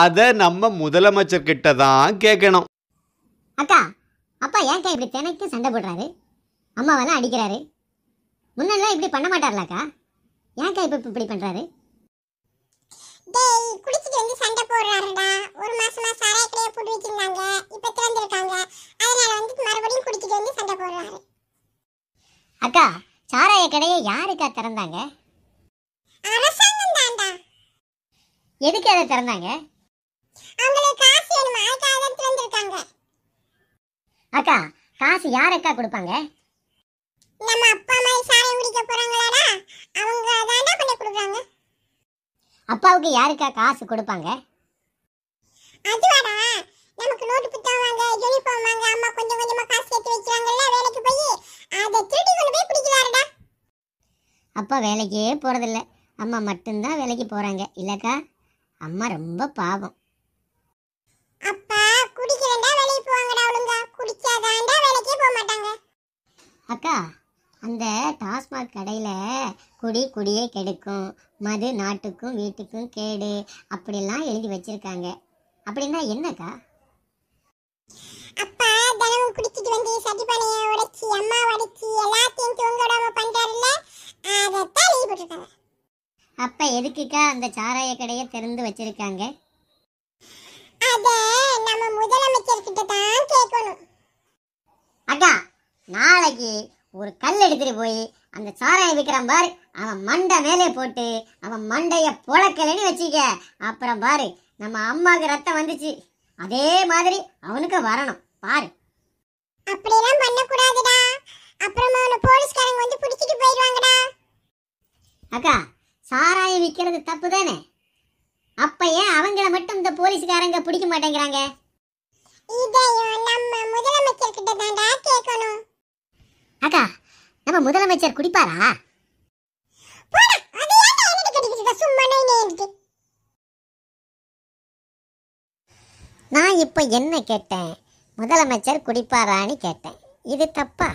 அதை நம்ம முதலமைச்சர் கிட்ட தான் கேட்கணும் அக்கா அப்பா ஏன் இப்படி தினைக்கு சண்டை போடுறாரு அம்மாவெல்லாம் அடிக்கிறாரு முன்னெல்லாம் இப்படி பண்ண மாட்டார்லக்கா ஏன்க்கா இப்போ இப்படி பண்ணுறாரு டேய் வந்து சண்டை ஒரு இப்ப திறந்துருக்காங்க அதனால வந்து மறுபடியும் வந்து சண்டை போடுறாரு அக்கா சாராய கடையை யாருக்கா திறந்தாங்க எதுக்கு அதை திறந்தாங்க அக்கா காசு யார் அக்கா கொடுப்பாங்க நம்ம அப்பா அம்மா சாராயம் குடிக்க போறாங்களாடா அவங்க தாண்டா பண்ணி கொடுக்குறாங்க அப்பாவுக்கு யாருக்கா காசு கொடுப்பாங்க அதுவாடா நமக்கு நோட்டு புத்தகம் வாங்க யூனிஃபார்ம் வாங்க அம்மா கொஞ்சம் கொஞ்சமா காசு சேர்த்து வைக்கிறாங்கல்ல வேலைக்கு போய் அதை திருடி கொண்டு போய் பிடிக்கிறாருடா அப்பா வேலைக்கே போறதில்ல அம்மா மட்டும்தான் வேலைக்கு போறாங்க இல்லக்கா அம்மா ரொம்ப பாவம் அப்பா குடிக்க வேண்டாம் வெளியே போவாங்கடா ஒழுங்கா குடிக்காதாண்டா வேலைக்கே போக மாட்டாங்க அக்கா அந்த டாஸ்மாக் கடையில் குடி குடியே கெடுக்கும் மது நாட்டுக்கும் வீட்டுக்கும் கேடு அப்படிலாம் எழுதி வச்சிருக்காங்க அப்படின்னா என்னக்கா அப்பா தினமும் குடிச்சிட்டு வந்து சட்டிப்பானையை உடைச்சி அம்மா உடைச்சி எல்லாத்தையும் தூங்கடாம பண்றாருல்ல அதைத்தான் எழுதி போட்டிருக்காங்க அப்ப எதுக்குக்கா அந்த சாராய கடையை திறந்து வச்சுருக்காங்க அதான் நாளைக்கு ஒரு கல் எடுத்துட்டு போய் அந்த சாராய விக்ரம் பாரு அவன் மண்டை மேலே போட்டு அவன் மண்டைய புழக்கலன்னு வச்சுக்க அப்புறம் பாரு நம்ம அம்மாவுக்கு ரத்தம் வந்துச்சு அதே மாதிரி அவனுக்கு வரணும் பாரு அப்படியெல்லாம் பண்ணக்கூடாதுடா கூடாதுடா அப்புறம் அவன போலீஸ்காரங்க வந்து பிடிச்சிட்டு போயிடுவாங்கடா அக்கா சாராயம் விற்கிறது தப்பு தானே அப்ப ஏன் அவங்கள மட்டும் இந்த போலீஸ்காரங்க பிடிக்க மாட்டேங்கிறாங்க இதையும் முதலமைச்சர் குடிப்பாரா நான் இப்போ என்ன கேட்டேன் முதலமைச்சர் குடிப்பாரான்னு கேட்டேன் இது தப்பா